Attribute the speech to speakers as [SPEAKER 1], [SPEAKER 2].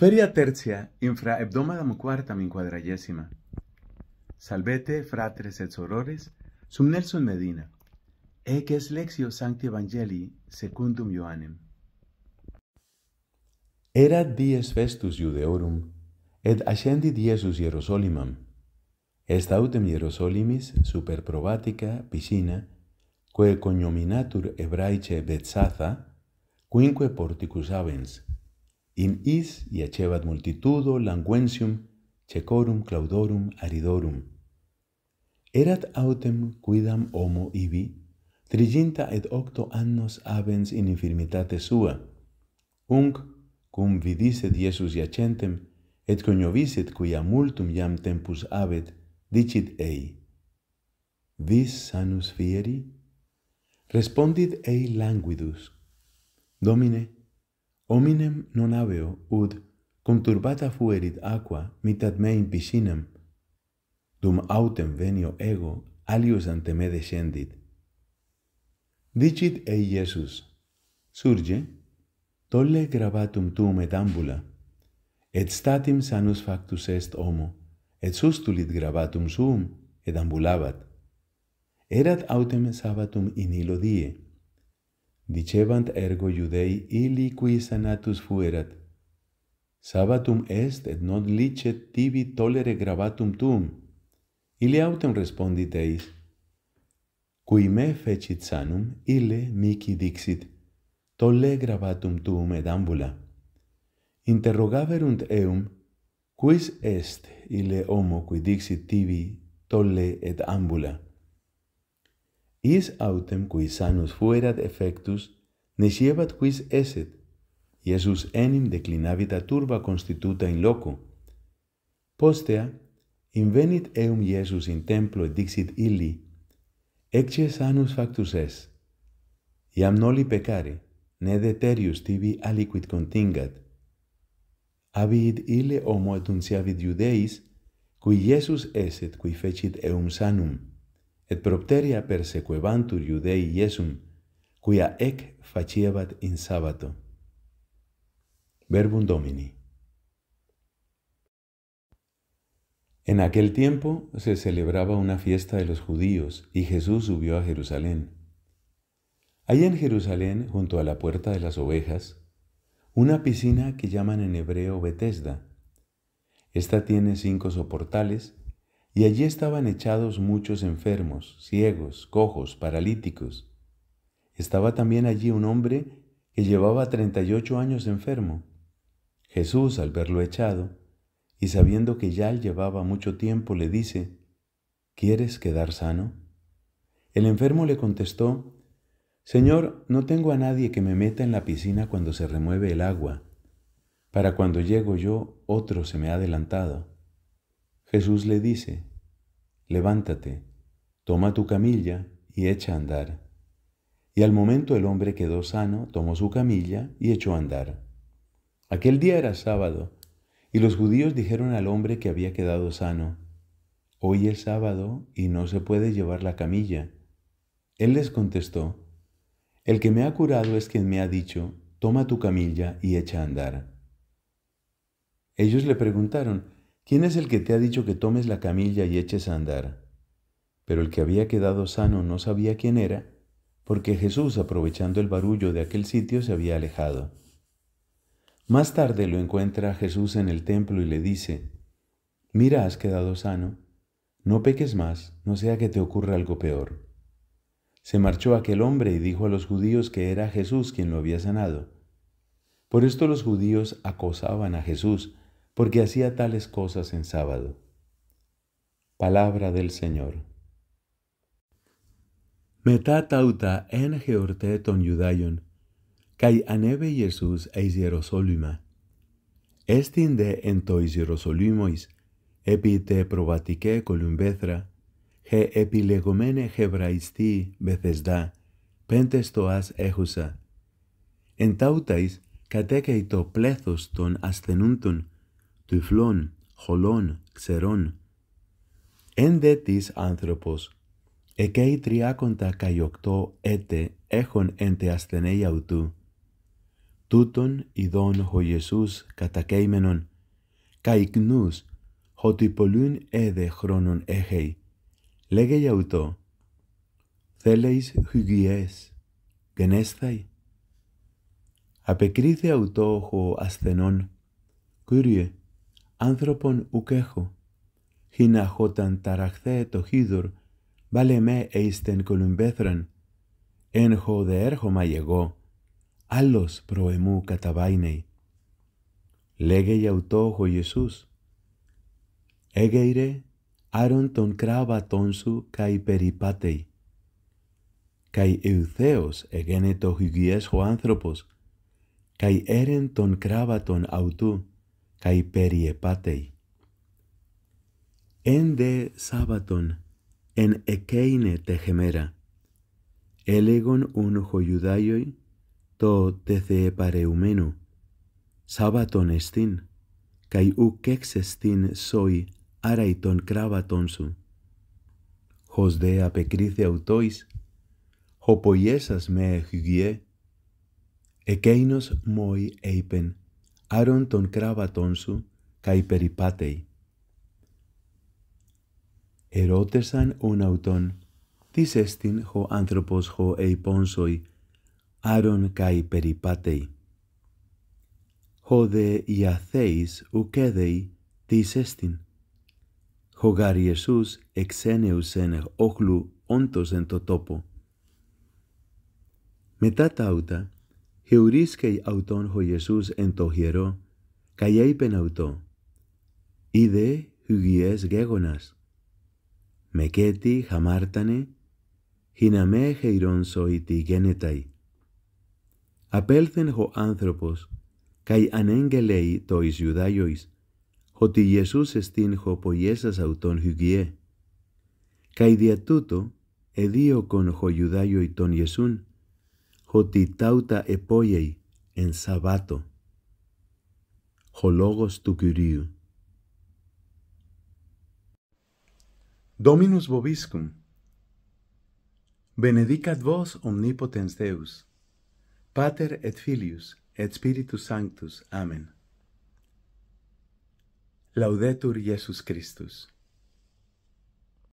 [SPEAKER 1] Feria tercia, infra hebdomadam quartam in quadragesima. Salvete, fratres et sorores, sum Nelson Medina. Ec es lexio sancti evangelii secundum Ioannem. Erat dies festus iudeorum, et ascendit Iesus Hierosolimam. Est autem Hierosolimis super probatica piscina, quae coniominatur ebraice Betzatha, quinque porticus avens, in is iacebat multitudo languentium cecorum claudorum aridorum. Erat autem quidam homo ibi, triginta et octo annos abens in infirmitate sua, unc cum vidiset Iesus iacentem, et coniovisit quia multum iam tempus abet, dicit ei, vis sanus fieri? Respondit ei languidus, Domine, hominem non aveo ud cum turbata fuerit aqua mitad me in piscinam dum autem venio ego alius ante me descendit dicit ei iesus surge tolle gravatum tuum et ambula et statim sanus factus est homo et sustulit gravatum suum et ambulabat erat autem sabbatum in illo die dicebant ergo Iudei illi qui sanatus fuerat Sabbatum est et non licet tibi tollere gravatum tuum Ille autem respondit eis Qui me fecit sanum ille mihi dixit Tolle gravatum tuum et ambula Interrogaverunt eum quis est ille homo qui dixit tibi tolle et ambula is autem qui sanus fuerat effectus ne sievat quis esset Iesus enim declinavit a turba constituta in loco. Postea, invenit eum Iesus in templo et dixit illi, Ecce sanus factus es. Iam noli pecare, ne deterius tibi aliquid contingat. Habid ille homo et unciavit iudeis, cui Iesus eset cui fecit eum sanum. et propteria persequebantur Iudei Iesum, cuya ec faciebat in sabato. Verbum Domini. En aquel tiempo se celebraba una fiesta de los judíos y Jesús subió a Jerusalén. Hay en Jerusalén, junto a la puerta de las ovejas, una piscina que llaman en hebreo Betesda. Esta tiene cinco soportales y allí estaban echados muchos enfermos, ciegos, cojos, paralíticos. Estaba también allí un hombre que llevaba treinta y ocho años enfermo. Jesús, al verlo echado, y sabiendo que ya llevaba mucho tiempo, le dice, ¿Quieres quedar sano? El enfermo le contestó, Señor, no tengo a nadie que me meta en la piscina cuando se remueve el agua. Para cuando llego yo, otro se me ha adelantado. Jesús le dice, levántate, toma tu camilla y echa a andar. Y al momento el hombre quedó sano, tomó su camilla y echó a andar. Aquel día era sábado, y los judíos dijeron al hombre que había quedado sano, Hoy es sábado y no se puede llevar la camilla. Él les contestó, El que me ha curado es quien me ha dicho, Toma tu camilla y echa a andar. Ellos le preguntaron, ¿Quién es el que te ha dicho que tomes la camilla y eches a andar? Pero el que había quedado sano no sabía quién era, porque Jesús, aprovechando el barullo de aquel sitio, se había alejado. Más tarde lo encuentra Jesús en el templo y le dice, Mira, has quedado sano, no peques más, no sea que te ocurra algo peor. Se marchó aquel hombre y dijo a los judíos que era Jesús quien lo había sanado. Por esto los judíos acosaban a Jesús, porque hacía tales cosas en sábado. Palabra del Señor. Meta tauta en ton judaion, kai anebe Jesús eis Jerusalima. Estin de tois Tois epi epite probatike columbetra, he epilegomene hebraisti da pentestoas ejusa. En tautais, catekeito plethos ton ascenuntun, τυφλών, χολών, ξερών. δέ της άνθρωπος, εκέι τριάκοντα καιοκτώ έτε έχων έντε ασθενέι αυτού. Τούτον ειδών ο Ιησούς κατακέιμενον, καϊκνούς, ότι πολλούν έδε χρόνων έχει. Λέγε για ούτω, θέλεις χυγιές, γενέσθαι. Απεκρίθη αυτό ο ασθενών, Κύριε, άνθρωπον ουκ έχω. Χιναχόταν ταραχθέ το χίδωρ, βάλε με εις την κολυμπέθραν. Έγχω δε έρχομα εγώ, άλλος προεμού καταβάινει. Λέγε γι' αυτό ο Ιησούς. Έγεϊρε άρον τον κράβατόν σου καί περιπάτεϊ. Καί ευθέως εγένετο ο άνθρωπος, καί έρεν τον κράβατον αυτού kai periepatei en de sabaton en ekeine te gemera elegon un hoiudaioi to te pareumenu sabaton estin kai u estin soi araiton kravaton su hos de apekrithe autois hopoiesas me hygie ekeinos moi eipen άρον τον κράβατόν σου καί περιπάτεϊ. Ερώτησαν ον αυτον, «Τις εστιν χω άνθρωπος χω εϊπόνσοι, άρον καί περιπάτεϊ». Χωδε ιαθέης ουκέδεϊ τι εστιν. Χωγάρ Ιεσούς χωδε ιαθεης τι τις εστιν γάρ ιεσους όντως εν το τόπο. Μετά τα ούτα, Χεουρίσκει αυτόν ο Ιησούς εν το χειρό, καί είπεν αυτό. Είδε χυγιές γέγονας. Με κέτι χαμάρτανε, χιναμέ χειρόν τη γένεταϊ. Απέλθεν ο άνθρωπος, καί ανέγγελεϊ το εις Ιουδάιοις, ότι Ιησούς εστίν χοποιέσας αυτόν χυγιέ. Καί δια τούτο, εδίωκον ο Ιουδάιοι τον Ιησούν, hoti tauta epoiei en sabato. Ho logos tu curiu. Dominus vobiscum. Benedicat vos omnipotens Deus, Pater et Filius et Spiritus Sanctus. Amen. Laudetur Iesus Christus.